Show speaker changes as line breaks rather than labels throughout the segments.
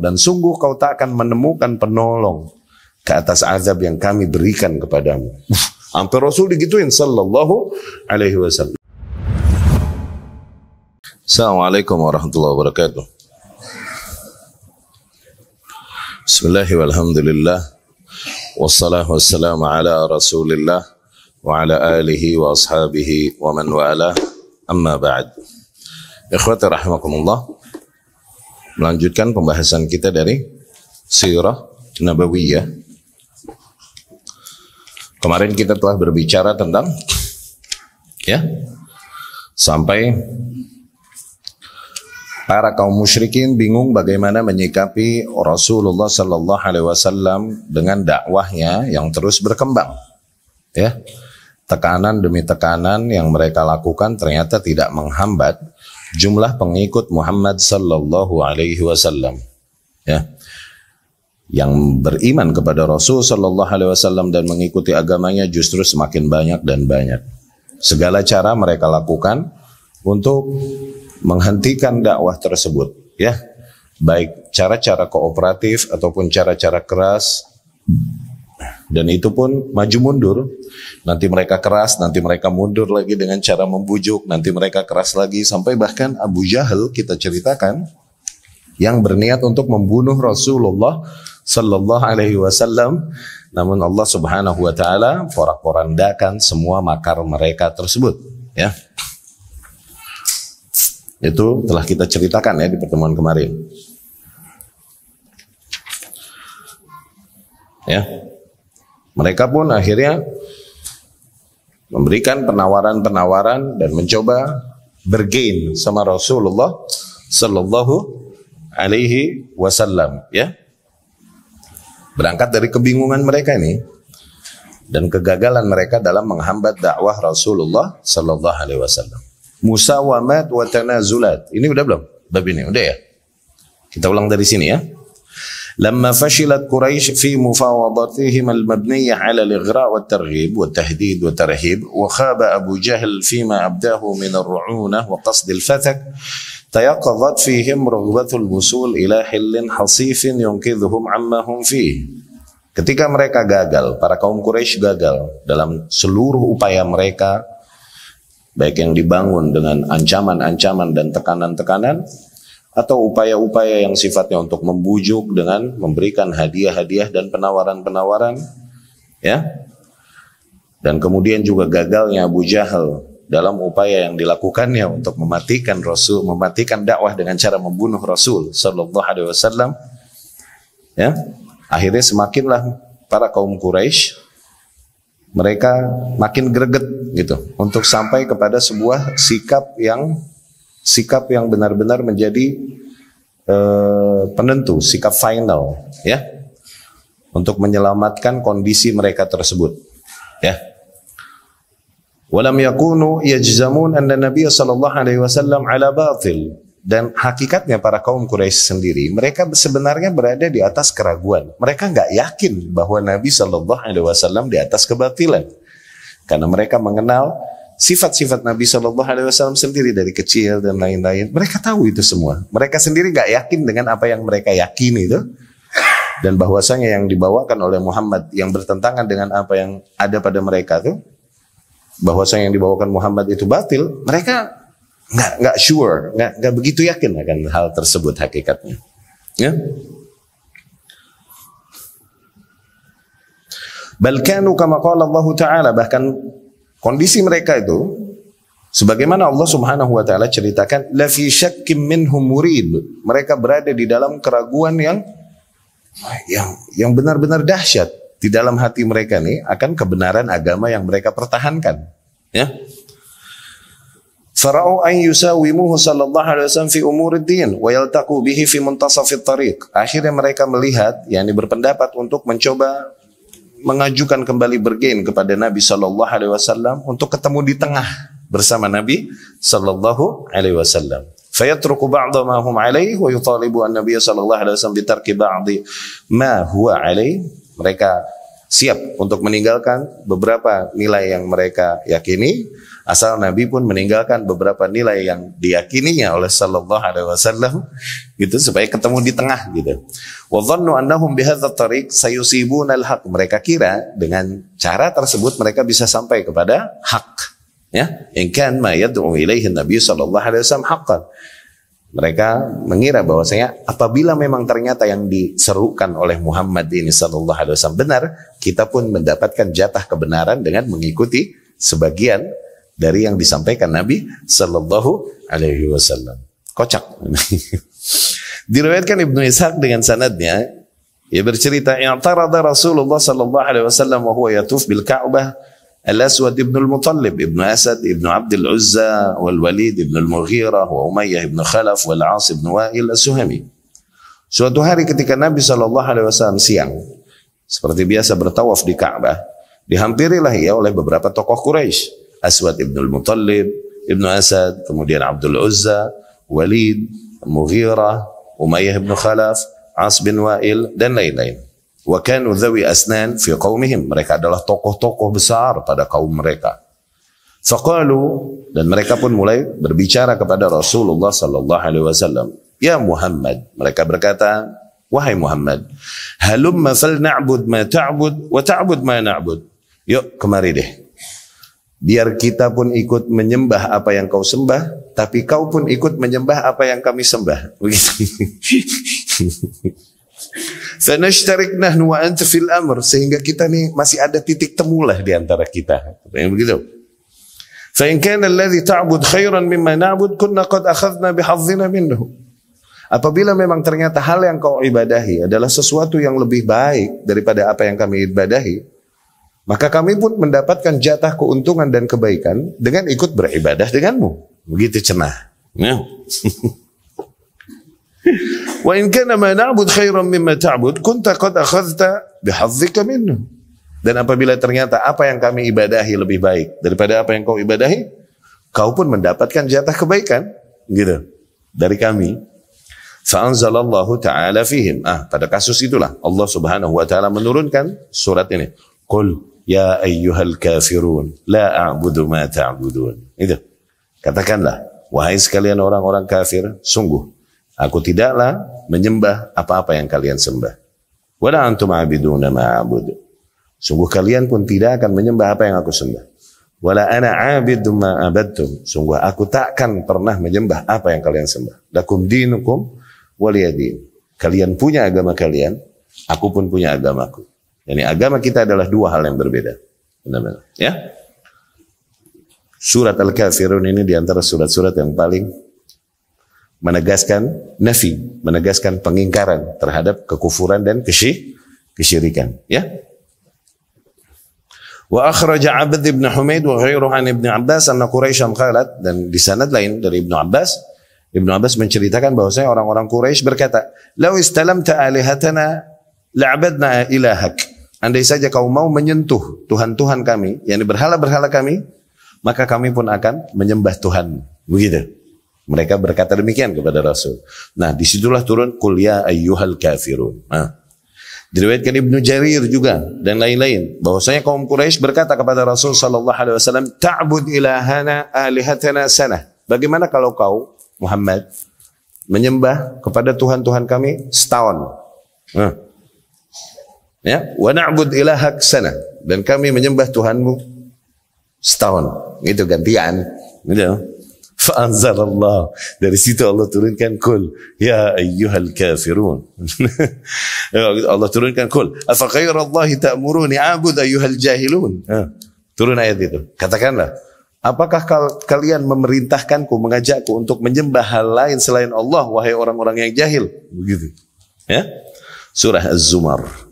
Dan sungguh kau tak akan menemukan penolong ke atas azab yang kami berikan kepadamu. Sampai Rasul digituin sallallahu alaihi wasallam. Assalamualaikum warahmatullahi wabarakatuh. Bismillahirrahmanirrahim. Wassalatu wassalamu ala Rasulillah wa ala alihi wa ashabihi wa man wala. Amma ba'du. Ikhwati rahimakumullah. Melanjutkan pembahasan kita dari sirah nabawiyah. Kemarin kita telah berbicara tentang ya sampai para kaum musyrikin bingung bagaimana menyikapi Rasulullah Shallallahu Alaihi Wasallam dengan dakwahnya yang terus berkembang, ya tekanan demi tekanan yang mereka lakukan ternyata tidak menghambat jumlah pengikut Muhammad sallallahu alaihi wasallam. Ya. Yang beriman kepada Rasul sallallahu alaihi wasallam dan mengikuti agamanya justru semakin banyak dan banyak. Segala cara mereka lakukan untuk menghentikan dakwah tersebut, ya. Baik cara-cara kooperatif ataupun cara-cara keras dan itu pun maju mundur. Nanti mereka keras, nanti mereka mundur lagi dengan cara membujuk, nanti mereka keras lagi sampai bahkan Abu Jahal kita ceritakan yang berniat untuk membunuh Rasulullah sallallahu alaihi wasallam namun Allah Subhanahu wa taala porak-porandakan semua makar mereka tersebut ya itu telah kita ceritakan ya di pertemuan kemarin ya mereka pun akhirnya memberikan penawaran-penawaran dan mencoba bergain sama Rasulullah Sallallahu Alaihi Wasallam. Ya, berangkat dari kebingungan mereka ini dan kegagalan mereka dalam menghambat dakwah Rasulullah Sallallahu Alaihi Wasallam. Musawamat wa tanazulat. Ini udah belum? Bab ini udah ya. Kita ulang dari sini ya. لما فشلت قريش في مفاوضتهم المبنية على الإغراء والترغيب والتهديد والترهيب وخاب أبو جهل فيما أبداه من الرعونة وقصد الفتك تيقظت فيهم رغبة الوصول إلى حل حصيف ينقذهم عما هم فيه Ketika mereka gagal, para kaum Quraisy gagal dalam seluruh upaya mereka baik yang dibangun dengan ancaman-ancaman dan tekanan-tekanan atau upaya-upaya yang sifatnya untuk membujuk dengan memberikan hadiah-hadiah dan penawaran-penawaran ya dan kemudian juga gagalnya Abu Jahal dalam upaya yang dilakukannya untuk mematikan Rasul mematikan dakwah dengan cara membunuh Rasul Shallallahu Alaihi Wasallam ya akhirnya semakinlah para kaum Quraisy mereka makin greget gitu untuk sampai kepada sebuah sikap yang sikap yang benar-benar menjadi eh, penentu, sikap final, ya, untuk menyelamatkan kondisi mereka tersebut, ya. Walam yakunu yajzamun anna Nabi sallallahu alaihi wasallam ala batil dan hakikatnya para kaum Quraisy sendiri mereka sebenarnya berada di atas keraguan. Mereka nggak yakin bahwa Nabi Shallallahu alaihi wasallam di atas kebatilan. Karena mereka mengenal sifat-sifat Nabi Shallallahu Alaihi Wasallam sendiri dari kecil dan lain-lain. Mereka tahu itu semua. Mereka sendiri nggak yakin dengan apa yang mereka yakini itu. Dan bahwasanya yang dibawakan oleh Muhammad yang bertentangan dengan apa yang ada pada mereka itu bahwasanya yang dibawakan Muhammad itu batil, mereka nggak nggak sure, nggak nggak begitu yakin akan hal tersebut hakikatnya. Ya. Bal kama qala Allah Ta'ala bahkan Kondisi mereka itu sebagaimana Allah Subhanahu wa taala ceritakan, la fi syakkim minhum murid. Mereka berada di dalam keraguan yang yang yang benar-benar dahsyat di dalam hati mereka nih akan kebenaran agama yang mereka pertahankan, ya. Farau an yusawimuhu sallallahu alaihi wasallam fi umuriddin wa yaltaqu bihi fi muntasafit tariq. Akhirnya mereka melihat yakni berpendapat untuk mencoba mengajukan kembali bergen kepada Nabi Shallallahu Alaihi Wasallam untuk ketemu di tengah bersama Nabi Shallallahu Alaihi Wasallam. فيترك بعض ما هم عليه ويطالب النبي صلى الله عليه وسلم بترك بعض ما هو عليه mereka siap untuk meninggalkan beberapa nilai yang mereka yakini Asal Nabi pun meninggalkan beberapa nilai yang diyakininya oleh Sallallahu Alaihi Wasallam gitu supaya ketemu di tengah gitu. Wadzannu annahum bihadza tariq sayusibuna al-haq. Mereka kira dengan cara tersebut mereka bisa sampai kepada hak. Ya, in kan ma yad'u ilaihi Nabi sallallahu alaihi wasallam haqqan. Mereka mengira bahwasanya apabila memang ternyata yang diserukan oleh Muhammad ini sallallahu alaihi wasallam benar, kita pun mendapatkan jatah kebenaran dengan mengikuti sebagian dari yang disampaikan Nabi Shallallahu Alaihi Wasallam. Kocak. Diriwayatkan Ibnu Ishaq dengan sanadnya, ia bercerita, "I'tarada Rasulullah Shallallahu Alaihi Wasallam wahyu yatuf bil Ka'bah Asad Ibn Abdul Uzza Wal Walid Ibn Al Mughira Wa Umayyah Ibn Khalaf Wal As Ibn Wa'il Al Suhami. Suatu hari ketika Nabi Shallallahu Alaihi Wasallam siang, seperti biasa bertawaf di Ka'bah, dihampirilah ia oleh beberapa tokoh Quraisy. Aswad ibnul Muttalib, ibnu Asad, kemudian Abdul Uzza, Walid, Mughirah, Umayyah ibnu Khalaf, As bin Wa'il, dan lain-lain. Wa kanu dhawi asnan fi qaumihim. Mereka adalah tokoh-tokoh besar pada kaum mereka. Faqalu dan mereka pun mulai berbicara kepada Rasulullah sallallahu alaihi wasallam. Ya Muhammad, mereka berkata, wahai Muhammad, halumma fal na'bud ma ta'bud wa ta'bud ma na'bud. Yuk kemari deh. Biar kita pun ikut menyembah apa yang kau sembah, tapi kau pun ikut menyembah apa yang kami sembah. Begitu. Sanashtarik nahnu wa anta fil amr sehingga kita nih masih ada titik temulah di antara kita. Begitu. Fa in kana alladhi ta'bud khairan mimma na'bud kunna qad akhadna bihazzina minhu. Apabila memang ternyata hal yang kau ibadahi adalah sesuatu yang lebih baik daripada apa yang kami ibadahi, maka kami pun mendapatkan jatah keuntungan dan kebaikan dengan ikut beribadah denganmu. Begitu cenah. Ya. Wa in kana ma na'bud khairan mimma ta'bud kunta qad akhadhta kami minhu. Dan apabila ternyata apa yang kami ibadahi lebih baik daripada apa yang kau ibadahi, kau pun mendapatkan jatah kebaikan gitu dari kami. Fa'anzalallahu ta'ala fihim. Ah, pada kasus itulah Allah Subhanahu wa taala menurunkan surat ini. Qul Ya ayyuhal kafirun, la a'budu ma ta'budun. Itu. Katakanlah, wahai sekalian orang-orang kafir, sungguh, aku tidaklah menyembah apa-apa yang kalian sembah. Wala antum abiduna ma'abudu Sungguh kalian pun tidak akan menyembah apa yang aku sembah. Wala ana abidu ma abadum. Sungguh aku takkan pernah menyembah apa yang kalian sembah. Lakum dinukum waliyadin. Kalian punya agama kalian, aku pun punya agamaku. Yani agama kita adalah dua hal yang berbeda. Benar-benar. Ya. Surat Al-Kafirun ini diantara surat-surat yang paling menegaskan nafi, menegaskan pengingkaran terhadap kekufuran dan kesyih, kesyirikan. Ya. Wa akhraja Abd ibn Humaid wa ghairuhu an Ibn Abbas anna Quraisyan qalat dan di sanad lain dari Ibn Abbas ibn Abbas menceritakan bahwasanya orang-orang Quraisy berkata, "Lau istalamta alihatana la'abadna ilahak." Andai saja kau mau menyentuh Tuhan-Tuhan kami, yang berhala-berhala kami, maka kami pun akan menyembah Tuhan. Begitu. Mereka berkata demikian kepada Rasul. Nah, disitulah turun kuliah ya ayyuhal kafirun. Nah, diriwayatkan Ibnu Jarir juga dan lain-lain. Bahwasanya kaum Quraisy berkata kepada Rasul Sallallahu Alaihi Wasallam, "Ta'bud ilahana alihatana sana." Bagaimana kalau kau Muhammad menyembah kepada Tuhan Tuhan kami setahun? Nah, Ya, wa na'bud ilahak sana dan kami menyembah Tuhanmu setahun. Itu gantian. Gitu. Fa anzalallah. Dari situ Allah turunkan kul ya ayyuhal kafirun. Allah turunkan kul afa ghairallahi ta'muruni a'bud ayyuhal jahilun. Turun ayat itu. Katakanlah, Apakah kal kalian memerintahkanku, mengajakku untuk menyembah hal lain selain Allah, wahai orang-orang yang jahil? Begitu. Ya? Surah Az-Zumar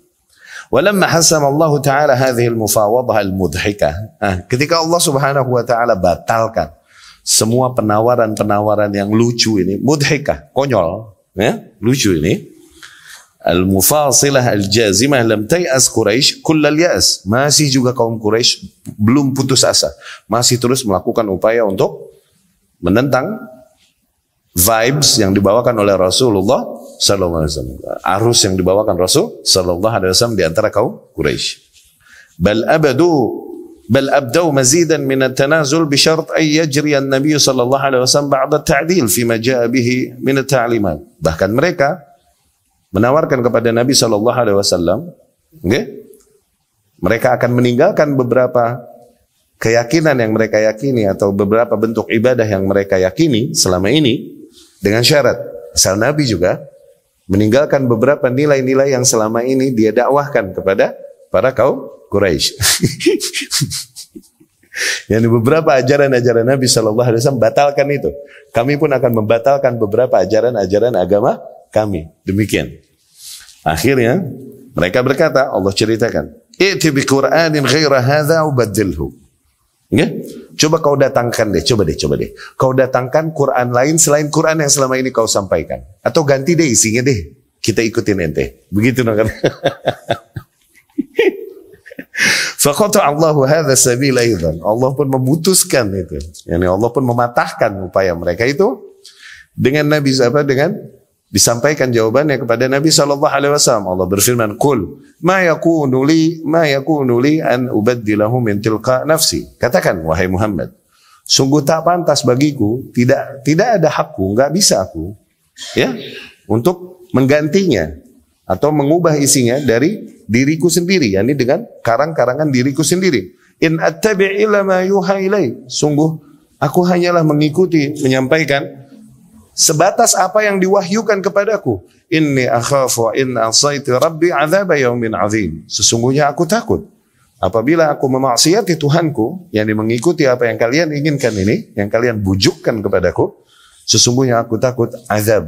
Walamma hasam Allah Ta'ala hadhil mufawadah al Nah, ketika Allah Subhanahu wa taala batalkan semua penawaran-penawaran yang lucu ini, mudhika konyol, ya, lucu ini. Al-mufasilah al-jazimah lam tay'as Quraisy kullal ya'as. Masih juga kaum Quraisy belum putus asa, masih terus melakukan upaya untuk menentang vibes yang dibawakan oleh Rasulullah Sallallahu Alaihi Wasallam. Arus yang dibawakan Rasul Sallallahu Alaihi Wasallam di antara kaum Quraisy. Bal abadu بل أبدوا مزيدا من التنازل بشرط أن يجري النبي صلى الله عليه وسلم بعض التعديل فيما جاء به من التعليمات bahkan mereka menawarkan kepada Nabi Sallallahu Alaihi Wasallam, okay? mereka akan meninggalkan beberapa keyakinan yang mereka yakini atau beberapa bentuk ibadah yang mereka yakini selama ini dengan syarat asal Nabi juga meninggalkan beberapa nilai-nilai yang selama ini dia dakwahkan kepada para kaum Quraisy. yang beberapa ajaran-ajaran Nabi Shallallahu Alaihi Wasallam batalkan itu. Kami pun akan membatalkan beberapa ajaran-ajaran agama kami. Demikian. Akhirnya mereka berkata, Allah ceritakan, "I'ti bi Qur'anin ghaira hadza Ya? Coba kau datangkan deh, coba deh, coba deh. Kau datangkan Quran lain selain Quran yang selama ini kau sampaikan. Atau ganti deh isinya deh. Kita ikutin ente. Begitu dong kan. Faqata Allahu hada sabila Allah pun memutuskan itu. Yani Allah pun mematahkan upaya mereka itu dengan Nabi apa dengan disampaikan jawabannya kepada Nabi Shallallahu Alaihi Wasallam. Allah berfirman, "Kul ma yakunu li ma yakunu li an ubaddilahu min tilka nafsi." Katakan wahai Muhammad, sungguh tak pantas bagiku, tidak tidak ada hakku, nggak bisa aku, ya, untuk menggantinya atau mengubah isinya dari diriku sendiri, yakni dengan karang-karangan diriku sendiri. In attabi' illa ma yuha Sungguh aku hanyalah mengikuti menyampaikan sebatas apa yang diwahyukan kepadaku. Inni akhafu in asaiti rabbi azaba yaumin azim. Sesungguhnya aku takut. Apabila aku memaksiati Tuhanku, yang mengikuti apa yang kalian inginkan ini, yang kalian bujukkan kepadaku, sesungguhnya aku takut azab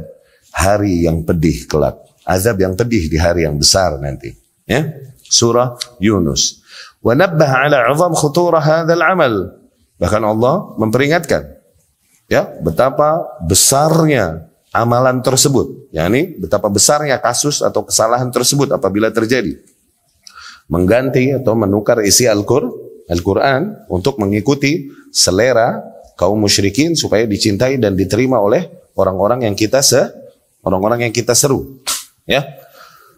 hari yang pedih kelak. Azab yang pedih di hari yang besar nanti. Ya? Surah Yunus. Wa ala azam khutura amal. Bahkan Allah memperingatkan ya betapa besarnya amalan tersebut, yakni betapa besarnya kasus atau kesalahan tersebut apabila terjadi. Mengganti atau menukar isi Al-Qur'an untuk mengikuti selera kaum musyrikin supaya dicintai dan diterima oleh orang-orang yang kita se orang-orang yang kita seru. Ya.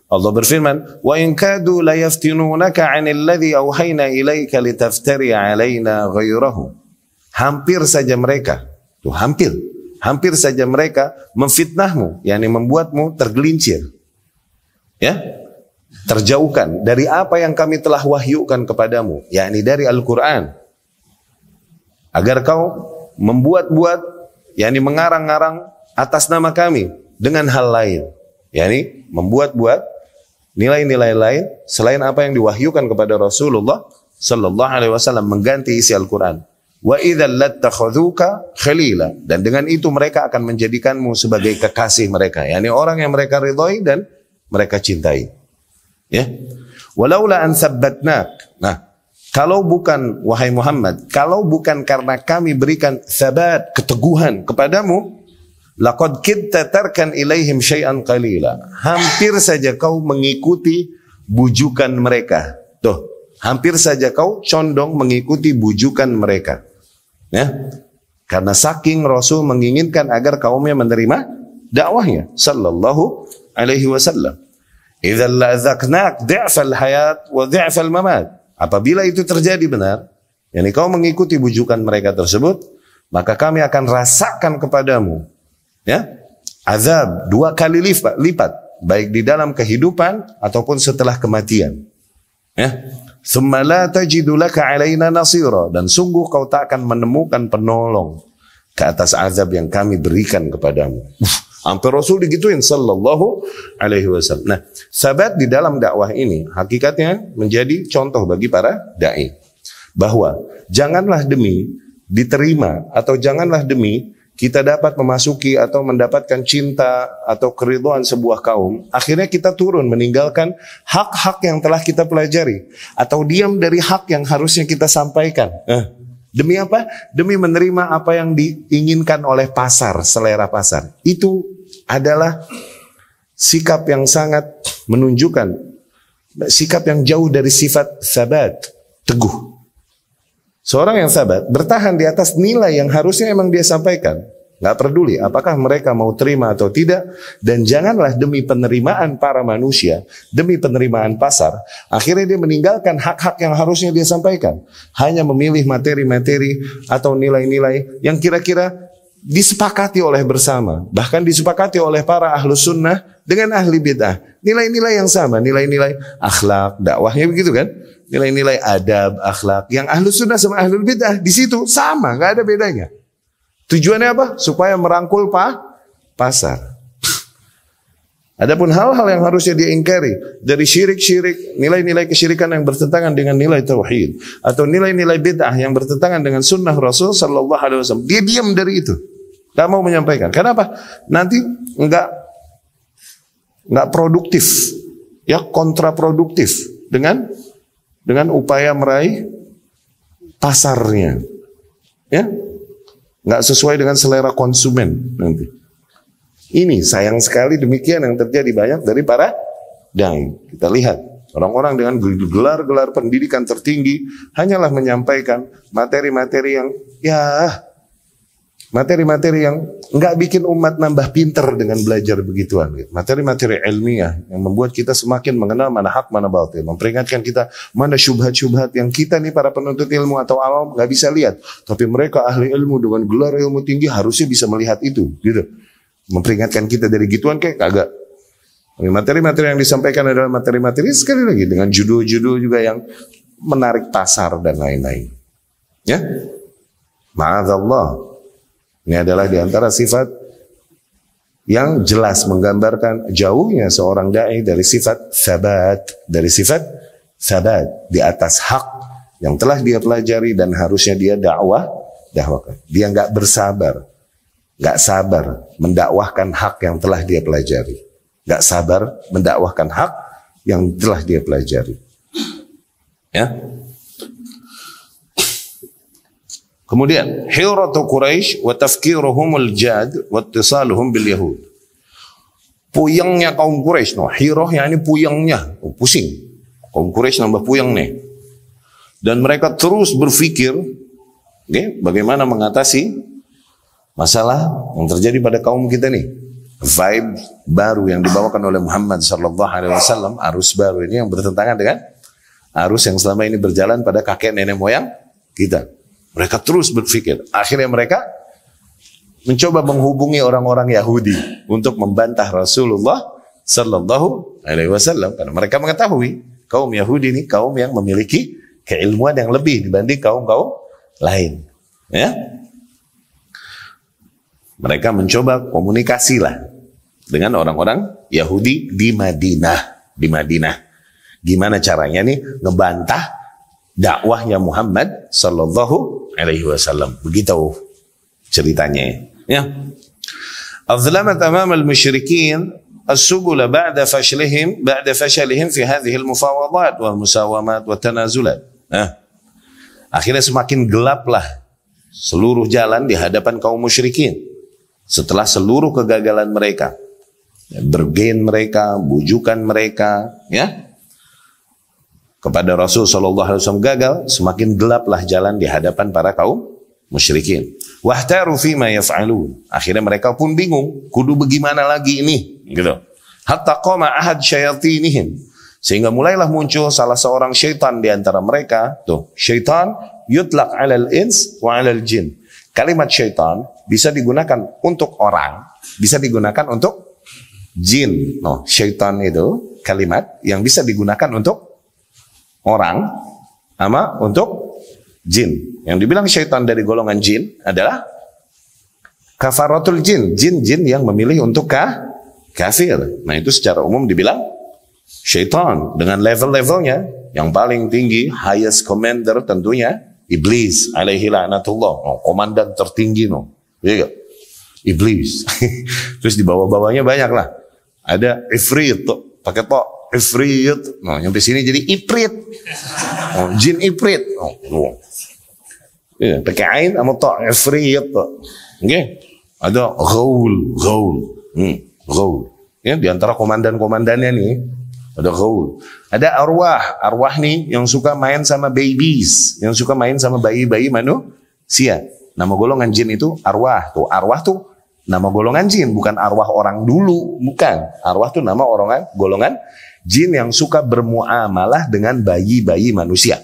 Allah berfirman, "Wa in kadu la yaftinunaka 'an alladhi awhayna ilayka litaftari 'alaina ghairahu." Hampir saja mereka Tuh, hampir, hampir saja mereka memfitnahmu, yakni membuatmu tergelincir. Ya, terjauhkan dari apa yang kami telah wahyukan kepadamu, yakni dari Al-Quran. Agar kau membuat-buat, yakni mengarang-arang atas nama kami dengan hal lain. Yakni membuat-buat nilai-nilai lain selain apa yang diwahyukan kepada Rasulullah Sallallahu Alaihi Wasallam mengganti isi Al-Quran. Wa idzal lattakhadhuka khalila dan dengan itu mereka akan menjadikanmu sebagai kekasih mereka, yakni orang yang mereka ridhoi dan mereka cintai. Ya. Walaula an sabbatnak. Nah, kalau bukan wahai Muhammad, kalau bukan karena kami berikan sabat keteguhan kepadamu, laqad tarkan ilaihim syai'an qalila. Hampir saja kau mengikuti bujukan mereka. Tuh, hampir saja kau condong mengikuti bujukan mereka. Ya. Karena saking Rasul menginginkan agar kaumnya menerima dakwahnya sallallahu alaihi wasallam. Idza hayat wa mamat. Apabila itu terjadi benar, yakni kau mengikuti bujukan mereka tersebut, maka kami akan rasakan kepadamu ya azab dua kali lipat, lipat baik di dalam kehidupan ataupun setelah kematian. Ya. Semala la alaina nasira. Dan sungguh kau tak akan menemukan penolong ke atas azab yang kami berikan kepadamu. Sampai Rasul digituin sallallahu alaihi wasallam. Nah, sahabat di dalam dakwah ini hakikatnya menjadi contoh bagi para dai bahwa janganlah demi diterima atau janganlah demi kita dapat memasuki atau mendapatkan cinta atau keriduan sebuah kaum, akhirnya kita turun meninggalkan hak-hak yang telah kita pelajari atau diam dari hak yang harusnya kita sampaikan. Eh. Demi apa? Demi menerima apa yang diinginkan oleh pasar, selera pasar. Itu adalah sikap yang sangat menunjukkan sikap yang jauh dari sifat sabat, teguh. Seorang yang sabar bertahan di atas nilai yang harusnya emang dia sampaikan. Nggak peduli apakah mereka mau terima atau tidak. Dan janganlah demi penerimaan para manusia, demi penerimaan pasar, akhirnya dia meninggalkan hak-hak yang harusnya dia sampaikan. Hanya memilih materi-materi atau nilai-nilai yang kira-kira disepakati oleh bersama. Bahkan disepakati oleh para ahlu sunnah dengan ahli bid'ah. Nilai-nilai yang sama, nilai-nilai akhlak, dakwahnya begitu kan nilai-nilai adab, akhlak yang ahlu sunnah sama ahlul bidah di situ sama, nggak ada bedanya. Tujuannya apa? Supaya merangkul pa pasar. Adapun hal-hal yang harusnya dia diingkari dari syirik-syirik, nilai-nilai kesyirikan yang bertentangan dengan nilai tauhid atau nilai-nilai bid'ah yang bertentangan dengan sunnah Rasul sallallahu alaihi wasallam. Dia diam dari itu. Tak mau menyampaikan. Kenapa? Nanti enggak enggak produktif. Ya kontraproduktif dengan dengan upaya meraih pasarnya. Ya. Nggak sesuai dengan selera konsumen nanti. Ini sayang sekali demikian yang terjadi banyak dari para dai. Kita lihat orang-orang dengan gelar-gelar pendidikan tertinggi hanyalah menyampaikan materi-materi yang ya materi-materi yang nggak bikin umat nambah pinter dengan belajar begituan. Materi-materi ilmiah yang membuat kita semakin mengenal mana hak mana batil, memperingatkan kita mana syubhat-syubhat yang kita nih para penuntut ilmu atau awam nggak bisa lihat, tapi mereka ahli ilmu dengan gelar ilmu tinggi harusnya bisa melihat itu, gitu. Memperingatkan kita dari gituan kayak kagak. Materi-materi yang disampaikan adalah materi-materi sekali lagi dengan judul-judul juga yang menarik pasar dan lain-lain. Ya, Allah. Ini adalah di antara sifat yang jelas menggambarkan jauhnya seorang dai dari sifat sabat, dari sifat sabat di atas hak yang telah dia pelajari dan harusnya dia dakwah, dakwahkan. Dia nggak bersabar, nggak sabar mendakwahkan hak yang telah dia pelajari, nggak sabar mendakwahkan hak yang telah dia pelajari. Ya, Kemudian hiratu Quraisy wa tafkiruhumul jad wa ittisaluhum bil yahud. Puyengnya kaum Quraisy, no, hirah yang ini puyengnya, oh, pusing. Kaum Quraisy nambah puyeng nih. Dan mereka terus berpikir, okay, bagaimana mengatasi masalah yang terjadi pada kaum kita nih. Vibe baru yang dibawakan oleh Muhammad Sallallahu Alaihi Wasallam, arus baru ini yang bertentangan dengan arus yang selama ini berjalan pada kakek nenek moyang kita. Mereka terus berpikir. Akhirnya mereka mencoba menghubungi orang-orang Yahudi untuk membantah Rasulullah Sallallahu Alaihi Wasallam karena mereka mengetahui kaum Yahudi ini kaum yang memiliki keilmuan yang lebih dibanding kaum kaum lain. Ya, mereka mencoba komunikasi dengan orang-orang Yahudi di Madinah, di Madinah. Gimana caranya nih ngebantah dakwahnya Muhammad Sallallahu alaihi wasallam. Begitu ceritanya. Ya. Azlama tamam al-musyrikin as-sugula ba'da fashlihim ba'da fashalihim fi hadhihi al-mufawadat wal musawamat wa tanazulat. Nah. Akhirnya semakin gelaplah seluruh jalan di hadapan kaum musyrikin setelah seluruh kegagalan mereka. Ya, bergen mereka, bujukan mereka, ya kepada Rasul Shallallahu Alaihi Wasallam gagal, semakin gelaplah jalan di hadapan para kaum musyrikin. Wahtaru Ma yaf'alun. Akhirnya mereka pun bingung, kudu bagaimana lagi ini, gitu. Hatta qama ahad syayatinihim. Sehingga mulailah muncul salah seorang syaitan di antara mereka. Tuh, syaitan yutlak alal ins wa alal jin. Kalimat syaitan bisa digunakan untuk orang, bisa digunakan untuk jin. No, nah, syaitan itu kalimat yang bisa digunakan untuk orang sama untuk jin. Yang dibilang syaitan dari golongan jin adalah kafaratul jin, jin-jin yang memilih untuk kah? kafir. Nah, itu secara umum dibilang syaitan dengan level-levelnya. Yang paling tinggi, highest commander tentunya iblis alaihi laknatullah. Oh, komandan tertinggi no. Iya Iblis. Terus di bawah-bawahnya banyak lah. Ada ifrit, pakai tok ifrit. Nah, nyampe sini jadi ifrit. Oh, jin ifrit. Oh, oh. Ya, pakai ain sama ta ifrit. Okay. Ada Gaul, Gaul, Hmm, Gaul, Ya, di antara komandan-komandannya nih ada Gaul, Ada arwah, arwah nih yang suka main sama babies, yang suka main sama bayi-bayi manusia. Nama golongan jin itu arwah. Tuh, arwah tuh nama golongan jin, bukan arwah orang dulu, bukan. Arwah tuh nama orangan golongan Jin yang suka bermuamalah dengan bayi-bayi manusia.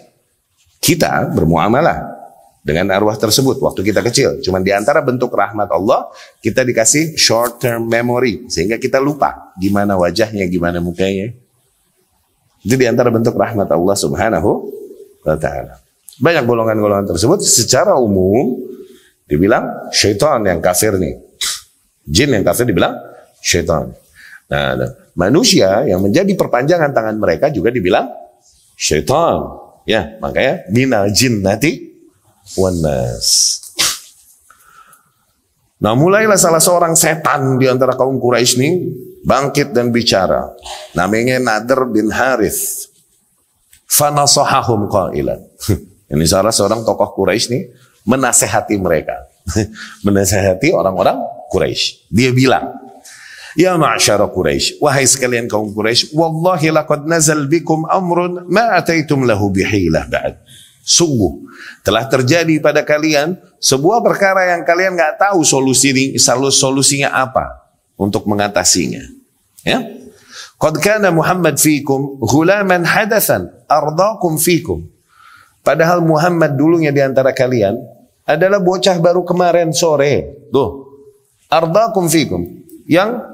Kita bermuamalah dengan arwah tersebut waktu kita kecil. Cuman di antara bentuk rahmat Allah, kita dikasih short term memory. Sehingga kita lupa gimana wajahnya, gimana mukanya. Itu di antara bentuk rahmat Allah subhanahu wa ta'ala. Banyak golongan-golongan tersebut secara umum dibilang syaitan yang kafir nih. Jin yang kafir dibilang syaitan. Nah, manusia yang menjadi perpanjangan tangan mereka juga dibilang syaitan. Ya, makanya minal nanti wanas. Nah mulailah salah seorang setan di antara kaum Quraisy ini bangkit dan bicara. Namanya Nadir bin Harith. Fana Sohahum qailan. Ini salah seorang tokoh Quraisy nih menasehati mereka. menasehati orang-orang Quraisy. Dia bilang, Ya ma'asyara Quraisy, wahai sekalian kaum Quraisy, wallahi laqad nazal bikum amrun ma ataitum lahu bihilah ba'd. Sungguh telah terjadi pada kalian sebuah perkara yang kalian nggak tahu solusi solusinya apa untuk mengatasinya. Ya? Qad kana Muhammad fikum ghulaman hadasan ardakum fikum. Padahal Muhammad dulunya di antara kalian adalah bocah baru kemarin sore. Tuh. Ardakum fikum. Yang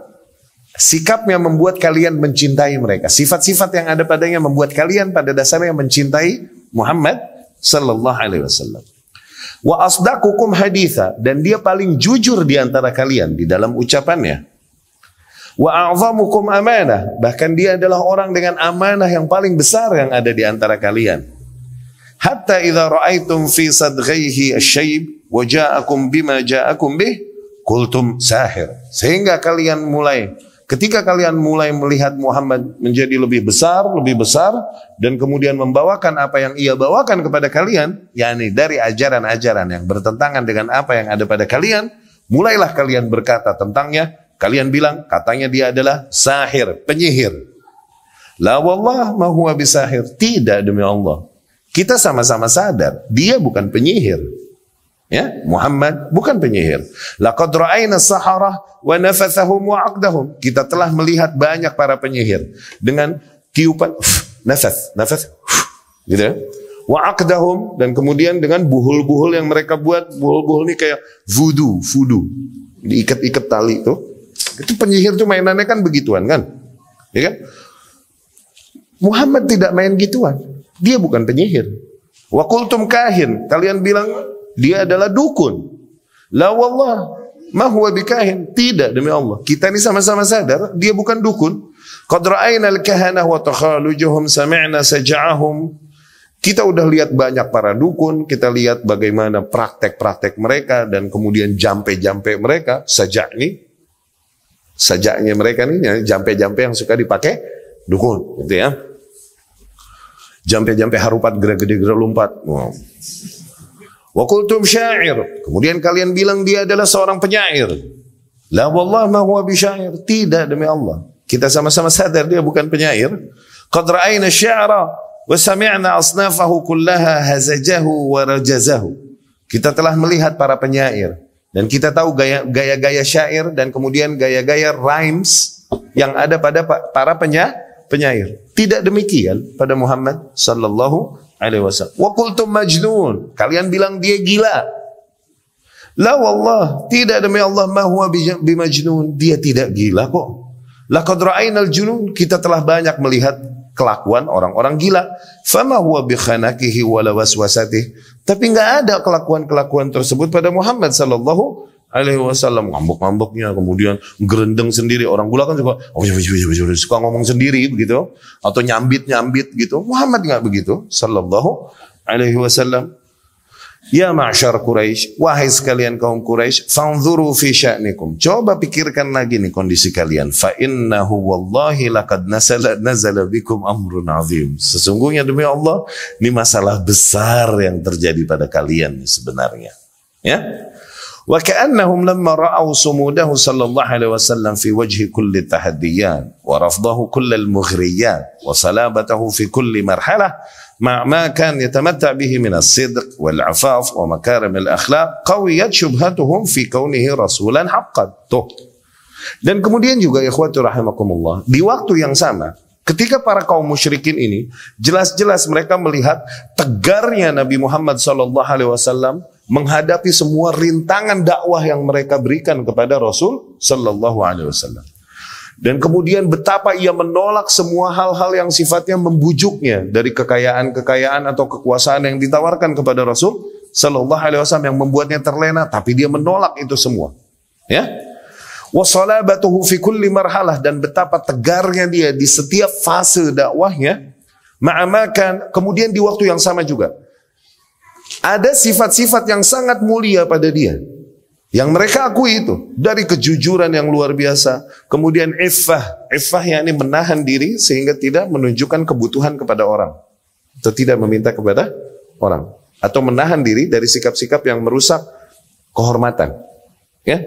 Sikapnya membuat kalian mencintai mereka. Sifat-sifat yang ada padanya membuat kalian pada dasarnya mencintai Muhammad sallallahu alaihi wasallam. Wa asdaqukum haditha dan dia paling jujur di antara kalian di dalam ucapannya. Wa a'zamukum amanah, bahkan dia adalah orang dengan amanah yang paling besar yang ada di antara kalian. Hatta idza ra'aitum fi sadghaihi asy wa ja'akum bima ja'akum bih kultum sahir. Sehingga kalian mulai Ketika kalian mulai melihat Muhammad menjadi lebih besar, lebih besar, dan kemudian membawakan apa yang ia bawakan kepada kalian, yakni dari ajaran-ajaran yang bertentangan dengan apa yang ada pada kalian, mulailah kalian berkata tentangnya, kalian bilang katanya dia adalah sahir, penyihir. La wallah ma huwa bisahir. Tidak demi Allah. Kita sama-sama sadar, dia bukan penyihir. Ya, Muhammad bukan penyihir. Laqad ra'ayna saharah wa nafathahum wa aqdahum. Kita telah melihat banyak para penyihir dengan tiupan nafas, nafas gitu ya. Wa aqdahum dan kemudian dengan buhul-buhul yang mereka buat, buhul-buhul ini kayak voodoo, voodoo. Diikat-ikat tali itu. Itu penyihir tuh mainannya kan begituan kan? Ya kan? Muhammad tidak main gituan. Dia bukan penyihir. Wa kultum kahin. Kalian bilang dia adalah dukun. La wallah, ma huwa bikahin. Tidak demi Allah. Kita ini sama-sama sadar dia bukan dukun. Qad ra'ayna al kahana wa takhalujuhum sami'na saja'ahum. Kita udah lihat banyak para dukun, kita lihat bagaimana praktek-praktek mereka dan kemudian jampe-jampe mereka, sejak ini, sejaknya mereka ini, ya, jampe-jampe yang suka dipakai dukun, gitu ya. Jampe-jampe harupat, gerak gede, lompat. Wow. Wa syair. Kemudian kalian bilang dia adalah seorang penyair. La wallah ma huwa bisyair. Tidak demi Allah. Kita sama-sama sadar dia bukan penyair. Qad ra'ayna syi'ra wa sami'na asnafahu kullaha hazajahu wa rajazahu. Kita telah melihat para penyair dan kita tahu gaya-gaya syair dan kemudian gaya-gaya rhymes yang ada pada para penyair. Tidak demikian pada Muhammad sallallahu alaihi wasallam. Wa qultum majnun. Kalian bilang dia gila. La wallah, tidak demi Allah ma huwa majnun. Dia tidak gila kok. Laqad ra'ainal junun. Kita telah banyak melihat kelakuan orang-orang gila. Fama huwa wa la waswasatihi. Tapi nggak ada kelakuan-kelakuan tersebut pada Muhammad sallallahu alaihi wasallam ngambek-ngambeknya kemudian gerendeng sendiri orang gula kan suka oh, iya, iya, iya, suka ngomong sendiri begitu atau nyambit-nyambit gitu Muhammad nggak begitu sallallahu alaihi wasallam Ya ma'syar Quraisy, wahai sekalian kaum Quraisy, fanzuru fi sya'nikum. Coba pikirkan lagi nih kondisi kalian. Fa innahu wallahi laqad nazala nazala bikum amrun azim. Sesungguhnya demi Allah, ini masalah besar yang terjadi pada kalian sebenarnya. Ya? وكأنهم لما رأوا صموده صلى الله عليه وسلم في وجه كل التحديات ورفضه كل المغريات وصلابته في كل مرحلة مع ما كان يتمتع به من الصدق والعفاف ومكارم الأخلاق قويت شبهتهم في كونه رسولا حقا tuh dan kemudian juga ikhwatu rahimakumullah di waktu yang sama Ketika para kaum musyrikin ini jelas-jelas mereka melihat tegarnya Nabi Muhammad SAW menghadapi semua rintangan dakwah yang mereka berikan kepada Rasul Sallallahu Alaihi Wasallam. Dan kemudian betapa ia menolak semua hal-hal yang sifatnya membujuknya dari kekayaan-kekayaan atau kekuasaan yang ditawarkan kepada Rasul Sallallahu Alaihi Wasallam yang membuatnya terlena, tapi dia menolak itu semua. Ya, wasalabatuhu fi kulli marhalah dan betapa tegarnya dia di setiap fase dakwahnya ma'amakan kemudian di waktu yang sama juga ada sifat-sifat yang sangat mulia pada dia. Yang mereka akui itu. Dari kejujuran yang luar biasa. Kemudian iffah. Iffah yakni menahan diri sehingga tidak menunjukkan kebutuhan kepada orang. Atau tidak meminta kepada orang. Atau menahan diri dari sikap-sikap yang merusak kehormatan. Ya,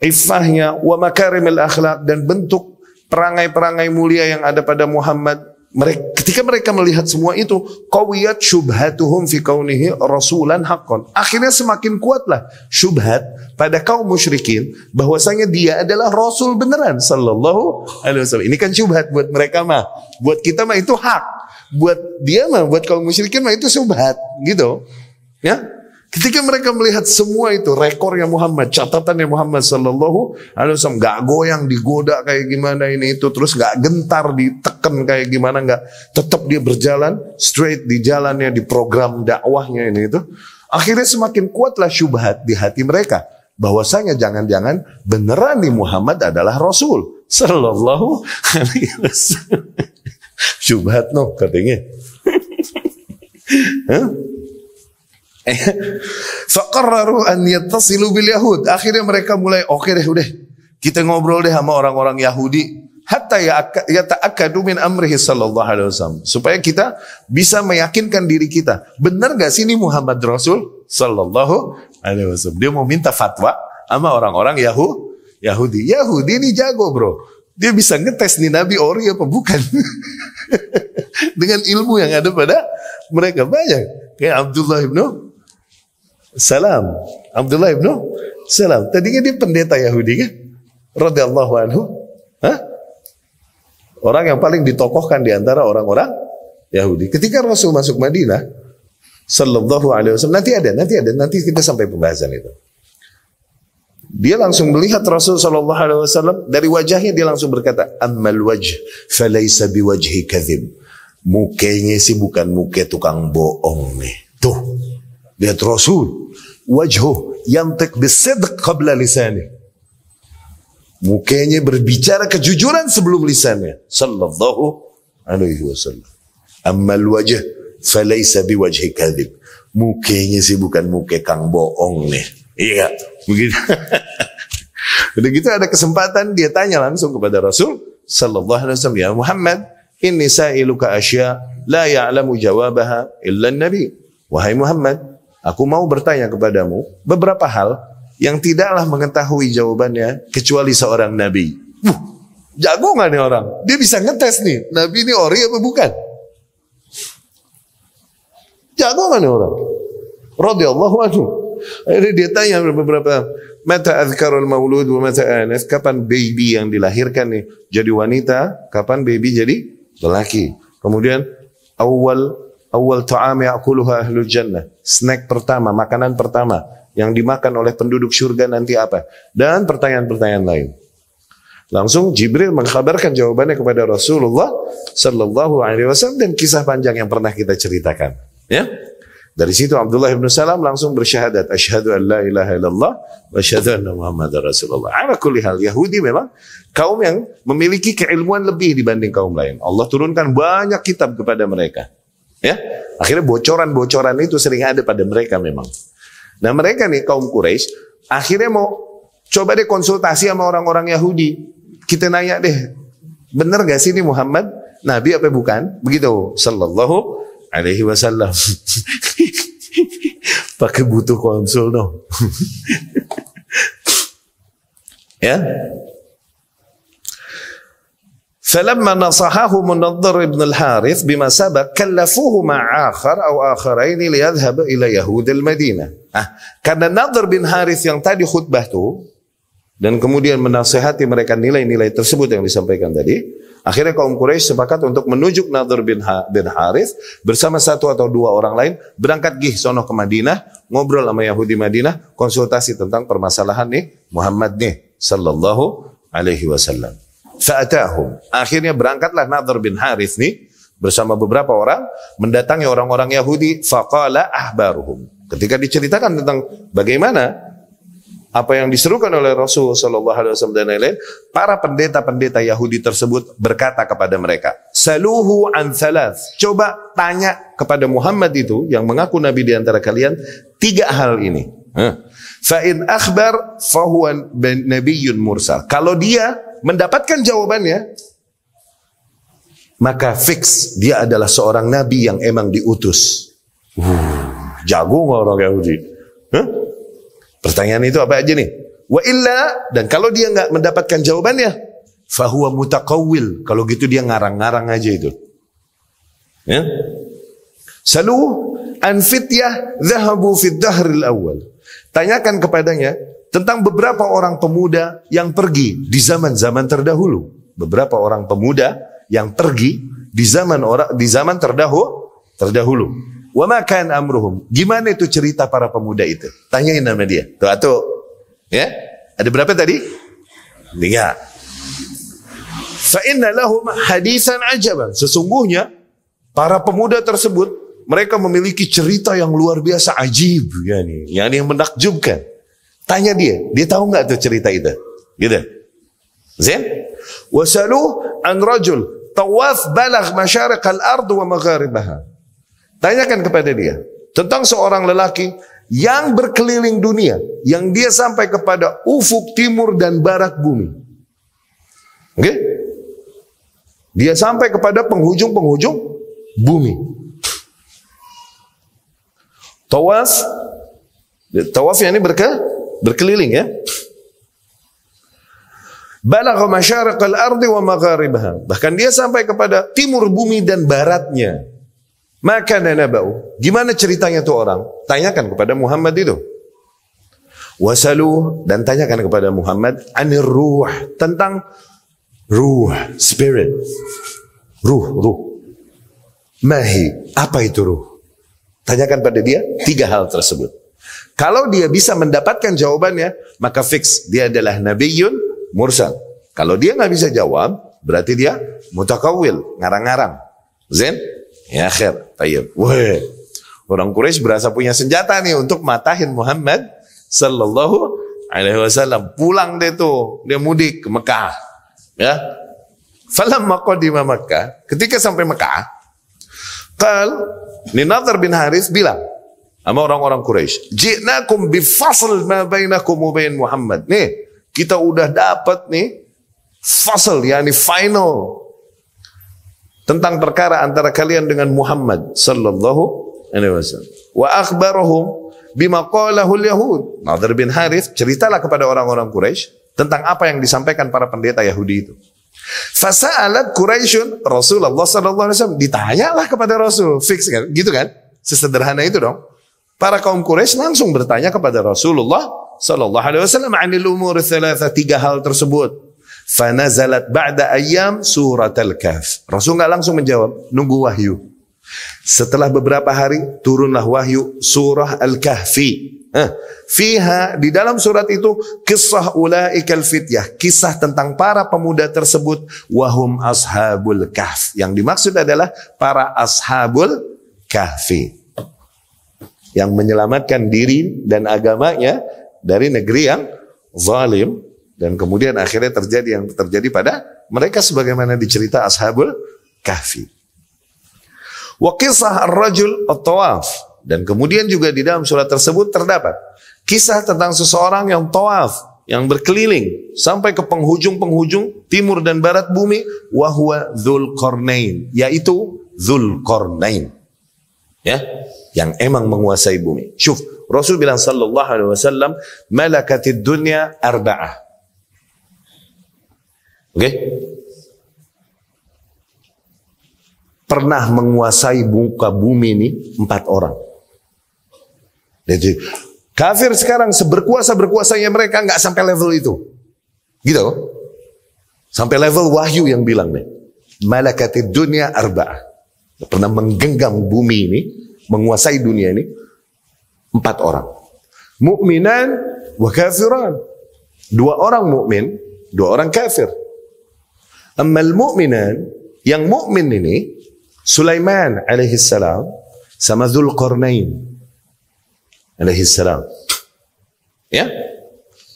Ifahnya wa makarimil akhlak dan bentuk perangai-perangai mulia yang ada pada Muhammad mereka, ketika mereka melihat semua itu, kawiyat syubhatuhum fi kaunihi rasulan hakon Akhirnya semakin kuatlah syubhat pada kaum musyrikin bahwasanya dia adalah rasul beneran sallallahu alaihi wasallam. Ini kan syubhat buat mereka mah. Buat kita mah itu hak. Buat dia mah, buat kaum musyrikin mah itu syubhat gitu. Ya, Ketika mereka melihat semua itu, rekornya Muhammad, catatannya Muhammad Shallallahu Alaihi Wasallam, nggak goyang, digoda kayak gimana ini itu, terus nggak gentar, diteken kayak gimana, nggak, tetap dia berjalan straight di jalannya, di program dakwahnya ini itu. Akhirnya semakin kuatlah syubhat di hati mereka bahwasanya jangan-jangan beneran nih Muhammad adalah Rasul Shallallahu Alaihi Wasallam. syubhat no katanya. huh? Faqarraru an yattasilu bil Yahud. Akhirnya mereka mulai oke okay deh udah kita ngobrol deh sama orang-orang Yahudi hatta ya ya ta'akkadu min amrihi sallallahu alaihi wasallam supaya kita bisa meyakinkan diri kita benar gak sih ini Muhammad Rasul sallallahu alaihi wasallam dia mau minta fatwa sama orang-orang Yahudi, Yahudi Yahudi ini jago bro dia bisa ngetes nih Nabi ori apa bukan dengan ilmu yang ada pada mereka banyak kayak Abdullah ibnu Salam. Abdullah ibnu Salam. Tadi Tadinya dia pendeta Yahudi kan? Radiyallahu anhu. Hah? Orang yang paling ditokohkan di antara orang-orang Yahudi. Ketika Rasul masuk Madinah, Sallallahu alaihi wasallam. Nanti ada, nanti ada, nanti kita sampai pembahasan itu. Dia langsung melihat Rasul Sallallahu Alaihi Wasallam dari wajahnya dia langsung berkata, Ammal wajh, falaysa biwajhi kathim. Mukanya sih bukan muka tukang bohong nih. Tuh, lihat Rasul wajhu yantik bisidq qabla lisani mukanya berbicara kejujuran sebelum lisannya sallallahu alaihi wasallam ammal wajah, falaysa biwajhi kadhib mukanya sih bukan muka kang bohong nih iya begitu Udah gitu ada kesempatan dia tanya langsung kepada Rasul sallallahu alaihi wasallam ya Muhammad inni sa'iluka asya la ya'lamu jawabaha illa nabi wahai Muhammad Aku mau bertanya kepadamu beberapa hal yang tidaklah mengetahui jawabannya kecuali seorang nabi. Wuh, jago gak nih orang? Dia bisa ngetes nih, nabi ini ori apa bukan? Jago gak nih orang? Radiyallahu anhu. Akhirnya dia tanya beberapa Mata azkarul maulud wa mata anas Kapan baby yang dilahirkan nih Jadi wanita Kapan baby jadi lelaki Kemudian Awal awal ta'am ya'kuluha ahlul jannah. Snack pertama, makanan pertama yang dimakan oleh penduduk surga nanti apa? Dan pertanyaan-pertanyaan lain. Langsung Jibril mengkhabarkan jawabannya kepada Rasulullah Sallallahu Alaihi Wasallam dan kisah panjang yang pernah kita ceritakan. Ya, dari situ Abdullah bin Salam langsung bersyahadat asyhadu an la ilaha illallah wa asyhadu anna Muhammadar Rasulullah. Ala kulli hal Yahudi memang kaum yang memiliki keilmuan lebih dibanding kaum lain. Allah turunkan banyak kitab kepada mereka. Ya, akhirnya bocoran-bocoran itu sering ada pada mereka memang. Nah mereka nih kaum Quraisy akhirnya mau coba deh konsultasi sama orang-orang Yahudi. Kita nanya deh, bener gak sih ini Muhammad Nabi apa bukan? Begitu, Sallallahu Alaihi Wasallam. Pakai butuh konsul dong. No. ya, فلما نصحهم النضر بن الحارث بما سبق كلفوه آخر أو آخرين ليذهب إلى يهود المدينة karena Nadhr bin Harith yang tadi khutbah tuh dan kemudian menasehati mereka nilai-nilai tersebut yang disampaikan tadi akhirnya kaum Quraisy sepakat untuk menunjuk Nadir bin, ha bin Harith bersama satu atau dua orang lain berangkat gih Sonoh ke Madinah ngobrol sama Yahudi Madinah konsultasi tentang permasalahan nih Muhammad nih sallallahu alaihi wasallam Fa'atahum. Akhirnya berangkatlah Nadhr bin Harith nih bersama beberapa orang mendatangi orang-orang Yahudi faqala ahbaruhum. Ketika diceritakan tentang bagaimana apa yang diserukan oleh Rasul Shallallahu Alaihi Wasallam dan lain-lain, para pendeta-pendeta Yahudi tersebut berkata kepada mereka, Saluhu an thalath. Coba tanya kepada Muhammad itu yang mengaku Nabi di antara kalian tiga hal ini. Fa'in akhbar fahuan nabiyyun mursal. Kalau dia mendapatkan jawabannya, maka fix dia adalah seorang nabi yang emang diutus. Uh, jago nggak orang Yahudi? Pertanyaan itu apa aja nih? Wa illa dan kalau dia nggak mendapatkan jawabannya, fahuwa mutakawil. Kalau gitu dia ngarang-ngarang aja itu. Ya? Salu an fityah dhahabu fid dahril awal. Tanyakan kepadanya tentang beberapa orang pemuda yang pergi di zaman-zaman terdahulu. Beberapa orang pemuda yang pergi di zaman orang di zaman terdahulu terdahulu. Wa makan amruhum. Gimana itu cerita para pemuda itu? Tanyain nama dia. Tuh atau ya? Ada berapa tadi? Tiga. Fa inna lahum hadisan ajaban. Sesungguhnya para pemuda tersebut mereka memiliki cerita yang luar biasa ajib ya nih, yang yang menakjubkan. Tanya dia, dia tahu nggak tuh cerita itu? Gitu. Zain? Wasalu an rajul tawaf balagh masyariq al-ard wa magharibaha. Tanyakan kepada dia tentang seorang lelaki yang berkeliling dunia, yang dia sampai kepada ufuk timur dan barat bumi. Oke? Okay? Dia sampai kepada penghujung-penghujung bumi. Tawaf tawaf yang ini berke, berkeliling ya. Balagha masyarakat al-ardi wa magharibaha. Bahkan dia sampai kepada timur bumi dan baratnya. Maka nanabau. Gimana ceritanya tuh orang? Tanyakan kepada Muhammad itu. Wasalu dan tanyakan kepada Muhammad anir ruh tentang ruh spirit. Ruh, ruh. Mahi, apa itu ruh? Tanyakan pada dia tiga hal tersebut. Kalau dia bisa mendapatkan jawabannya, maka fix dia adalah nabiyun mursal. Kalau dia nggak bisa jawab, berarti dia mutakawil, ngarang-ngarang. Zen Ya akhir Tayyib. Wah, Orang Quraisy berasa punya senjata nih untuk matahin Muhammad sallallahu alaihi wasallam. Pulang deh tuh, dia mudik ke Mekah. Ya. Falamma qadima Mekah, ketika sampai Mekah, Qal Ninadhar bin Haris bilang sama orang-orang Quraisy, "Ji'nakum fasl ma bainakum wa bain Muhammad." Nih, kita udah dapat nih fasl yakni final tentang perkara antara kalian dengan Muhammad sallallahu alaihi wasallam. Wa akhbarahum bima qalahu al-yahud. Nadhar bin Harith ceritalah kepada orang-orang Quraisy tentang apa yang disampaikan para pendeta Yahudi itu. Fasa'alat Quraisyun Rasulullah sallallahu alaihi wasallam ditanyalah kepada Rasul. Fix kan? Gitu kan? Sesederhana itu dong. Para kaum Quraisy langsung bertanya kepada Rasulullah sallallahu alaihi wasallam anil umur thalatha tiga hal tersebut. Fanazalat ba'da ayam surat kahf Rasul nggak langsung menjawab, nunggu wahyu. Setelah beberapa hari turunlah wahyu surah Al-Kahfi. Eh, fiha di dalam surat itu kisah ulaikal fityah, kisah tentang para pemuda tersebut wahum ashabul kahf. Yang dimaksud adalah para ashabul kahfi yang menyelamatkan diri dan agamanya dari negeri yang zalim dan kemudian akhirnya terjadi yang terjadi pada mereka sebagaimana dicerita ashabul kahfi. Wa kisah ar-rajul at-tawaf. Dan kemudian juga di dalam surat tersebut terdapat kisah tentang seseorang yang tawaf, yang berkeliling sampai ke penghujung-penghujung timur dan barat bumi wahwa dzulqarnain yaitu dzulqarnain ya yang emang menguasai bumi. Syuf, Rasul bilang sallallahu alaihi wasallam malakatid dunya arba'ah. Oke? Okay? pernah menguasai muka bumi ini empat orang. Jadi kafir sekarang seberkuasa berkuasanya mereka nggak sampai level itu, gitu Sampai level wahyu yang bilang nih, malaikat dunia arba Pernah menggenggam bumi ini, menguasai dunia ini, empat orang. Mukminan wa kafiran. Dua orang mukmin, dua orang kafir. Amal mukminan yang mukmin ini Sulaiman alaihissalam sama Zulkarnain alaihissalam. Ya?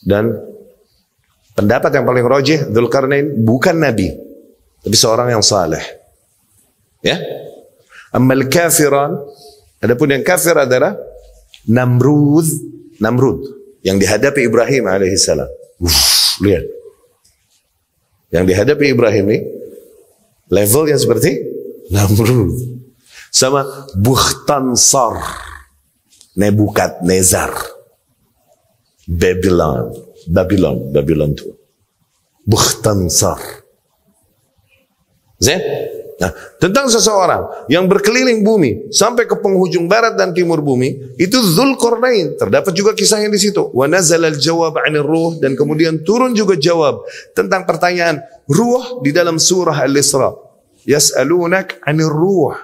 Dan pendapat yang paling rojih Zulkarnain bukan nabi, tapi seorang yang saleh. Ya? Amal kafiran, adapun yang kafir adalah Namrud, Namrud yang dihadapi Ibrahim alaihissalam. Lihat. Yang dihadapi Ibrahim ini levelnya seperti Namrud. Sama Bukhtansar. Nebukadnezar. Babylon. Babylon. Babylon itu Bukhtansar. Zain? Nah, tentang seseorang yang berkeliling bumi sampai ke penghujung barat dan timur bumi, itu Zulkarnain. Terdapat juga kisahnya di situ. Wa nazala jawab 'anil ruh dan kemudian turun juga jawab tentang pertanyaan ruh di dalam surah Al-Isra. Yas'alunak anir ruh.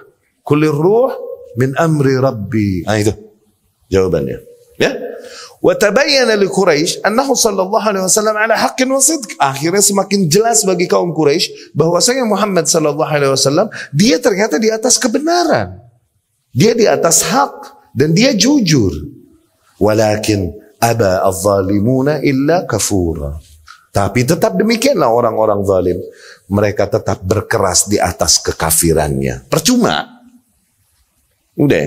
Kulir ruh min amri rabbi. Nah itu jawabannya. Ya. وتبين لقريش أنه صلى الله عليه وسلم على حق وصدق Akhirnya semakin jelas bagi kaum Quraisy bahwasanya Muhammad الله عليه وسلم dia ternyata di atas kebenaran. Dia di atas hak dan dia jujur. Walakin aba adh-dhalimuna illa Tapi tetap demikianlah orang-orang zalim mereka tetap berkeras di atas kekafirannya. Percuma. Udah.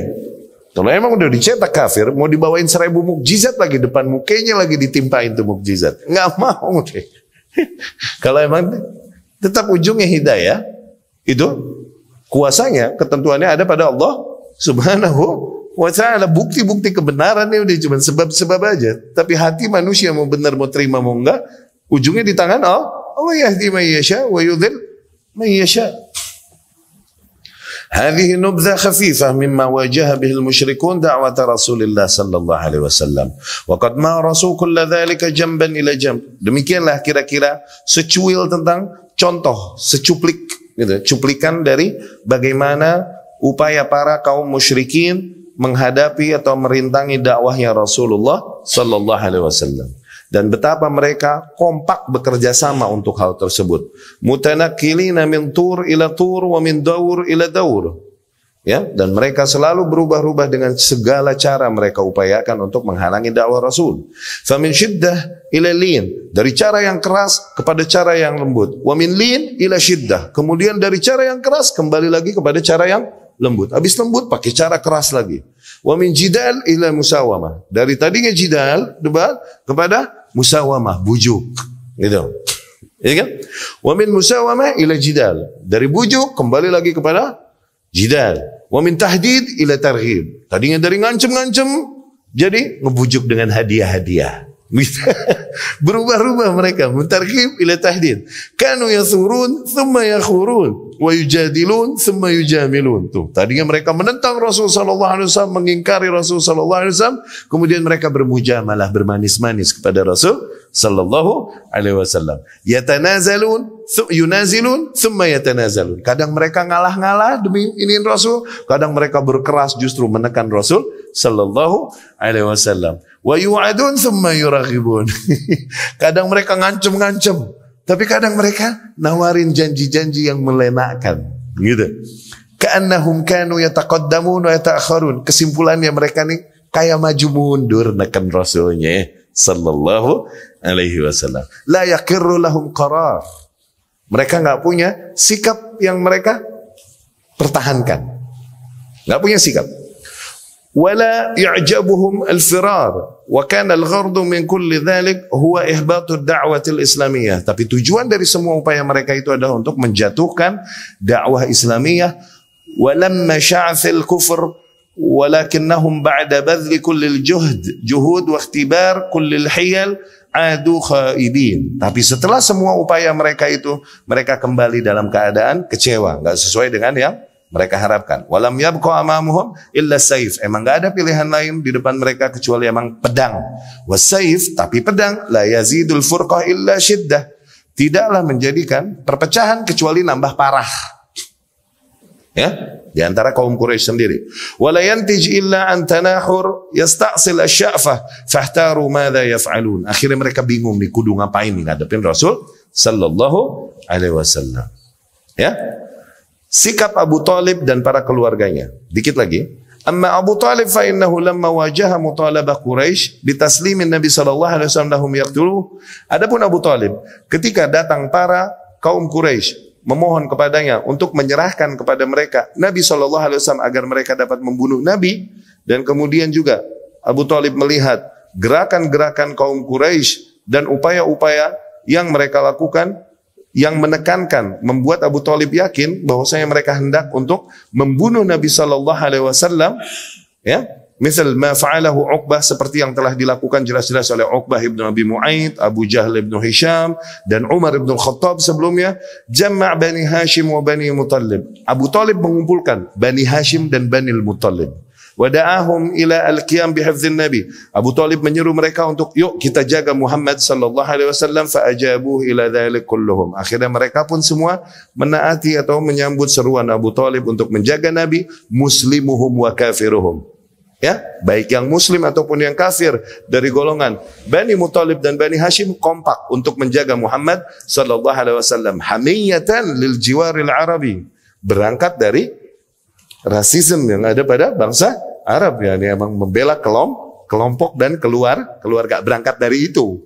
Kalau emang udah dicetak kafir, mau dibawain seribu mukjizat lagi depan mukanya lagi ditimpain tuh mukjizat. Nggak mau deh. Kalau emang tetap ujungnya hidayah, itu kuasanya, ketentuannya ada pada Allah subhanahu wa ta'ala. Bukti-bukti kebenaran ini udah cuma sebab-sebab aja. Tapi hati manusia mau benar, mau terima, mau enggak, ujungnya di tangan Allah ويهدي من يشاء ويضل من يشاء هذه نبذة خفيفة مما واجه به المشركون دعوة رسول الله صلى الله عليه wasallam. وقد مارسوا كل ذلك جنبا إلى جنب. Demikianlah kira-kira secuil tentang contoh, secuplik gitu, cuplikan dari bagaimana upaya para kaum musyrikin menghadapi atau merintangi dakwahnya Rasulullah sallallahu alaihi wasallam dan betapa mereka kompak bekerja sama untuk hal tersebut. Mutanakilina min tur ila tur wa min daur ila daur. Ya, dan mereka selalu berubah-ubah dengan segala cara mereka upayakan untuk menghalangi dakwah Rasul. min syiddah ila lin, dari cara yang keras kepada cara yang lembut. Wa min lin ila syiddah, kemudian dari cara yang keras kembali lagi kepada cara yang lembut. Habis lembut pakai cara keras lagi. Wa min jidal ila musawamah. Dari tadinya jidal, debat kepada musawamah, bujuk. Gitu. Ya kan? Wa min musawamah ila jidal. Dari bujuk kembali lagi kepada jidal. Wa min tahdid ila targhib. Tadinya dari ngancem-ngancem jadi ngebujuk dengan hadiah-hadiah. Bisa Berubah-ubah mereka. Mentarkib ila tahdid. Kanu yasurun, thumma yakhurun. Wa yujadilun, thumma yujamilun. Tuh. Tadinya mereka menentang Rasul Wasallam, mengingkari Rasul Wasallam. Kemudian mereka bermujamalah, bermanis-manis kepada Rasul Sallallahu Alaihi Wasallam. Yatanazalun, yunazilun, thumma yatanazalun. Kadang mereka ngalah-ngalah demi ingin Rasul. Kadang mereka berkeras justru menekan Rasul sallallahu alaihi wasallam. Wa yu'adun thumma yuraghibun. kadang mereka ngancem-ngancem, tapi kadang mereka nawarin janji-janji yang melenakkan, gitu. Ka'annahum kanu yataqaddamun wa yata'akharun. Kesimpulannya mereka nih kayak maju mundur neken rasulnya sallallahu alaihi wasallam. La yaqirru lahum qarar. Mereka nggak punya sikap yang mereka pertahankan. Nggak punya sikap. ولا يعجبهم الفرار وكان الغرض من كل ذلك هو إهباط الدعوة الإسلامية tapi tujuan dari semua upaya mereka itu adalah untuk menjatuhkan dakwah Islamiyah ولما شاع الكفر ولكنهم بعد بذل كل الجهد جهود واختبار كل الحيل adu khaibin. Tapi setelah semua upaya mereka itu, mereka kembali dalam keadaan kecewa, nggak sesuai dengan yang mereka harapkan. Walam yabqa amamuhum illa saif. Emang nggak ada pilihan lain di depan mereka kecuali emang pedang. saif tapi pedang la yazidul furqah illa syiddah. Tidaklah menjadikan perpecahan kecuali nambah parah. Ya, di antara kaum Quraisy sendiri. Wala yantij illa an tanahur yasta'sil asy'afah fahtaru madza yaf'alun. Akhirnya mereka bingung nih kudu ngapain nih ngadepin Rasul sallallahu alaihi wasallam. Ya, Sikap Abu Talib dan para keluarganya. Dikit lagi. Amma Abu Talib fa innahu lamma wajaha mutalabah Quraisy bitaslimin Nabi sallallahu alaihi wasallam lahum yaqtulu. Adapun Abu Talib ketika datang para kaum Quraisy memohon kepadanya untuk menyerahkan kepada mereka Nabi sallallahu alaihi wasallam agar mereka dapat membunuh Nabi dan kemudian juga Abu Talib melihat gerakan-gerakan kaum Quraisy dan upaya-upaya yang mereka lakukan yang menekankan membuat Abu Talib yakin bahwasanya mereka hendak untuk membunuh Nabi Shallallahu Alaihi Wasallam ya misal ma fa'alahu Uqbah seperti yang telah dilakukan jelas-jelas oleh Uqbah ibnu Abi Mu'aid, Abu Jahal ibnu Hisham dan Umar ibnu Khattab sebelumnya jama' Bani Hashim wa Bani Mutalib. Abu Talib mengumpulkan Bani Hashim dan Bani Mutalib. Wada'ahum ila al-qiyam bihafzin nabi. Abu Talib menyuruh mereka untuk yuk kita jaga Muhammad sallallahu alaihi wasallam fa'ajabuh ila dhalik kulluhum. Akhirnya mereka pun semua menaati atau menyambut seruan Abu Talib untuk menjaga Nabi muslimuhum wa kafiruhum. Ya, baik yang muslim ataupun yang kafir dari golongan Bani Mu'talib dan Bani Hashim kompak untuk menjaga Muhammad sallallahu alaihi wasallam hamiyatan lil jiwaril arabi. Berangkat dari rasisme yang ada pada bangsa Arab ya, ini emang membela kelom, kelompok dan keluar keluar gak berangkat dari itu.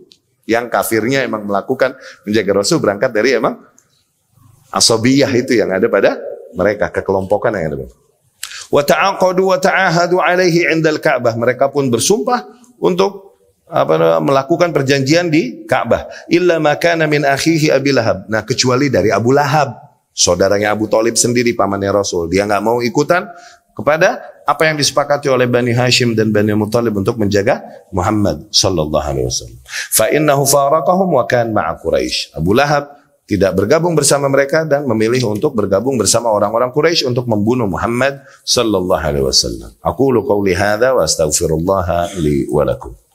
Yang kafirnya emang melakukan menjaga Rasul berangkat dari emang asobiyah itu yang ada pada mereka kekelompokan yang ada. Wa ta'aqadu wa ta'ahadu alaihi indal Ka'bah. Mereka pun bersumpah untuk apa melakukan perjanjian di Ka'bah. Illa kana min akhihi Abi Lahab. Nah, kecuali dari Abu Lahab saudaranya Abu Talib sendiri pamannya Rasul. Dia nggak mau ikutan kepada apa yang disepakati oleh Bani Hashim dan Bani Muthalib untuk menjaga Muhammad sallallahu alaihi wasallam. Fa innahu farakahum wa kan ma'a Quraisy. Abu Lahab tidak bergabung bersama mereka dan memilih untuk bergabung bersama orang-orang Quraisy untuk membunuh Muhammad sallallahu alaihi wasallam. Aku qawli hadza wa astaghfirullah li wa lakum.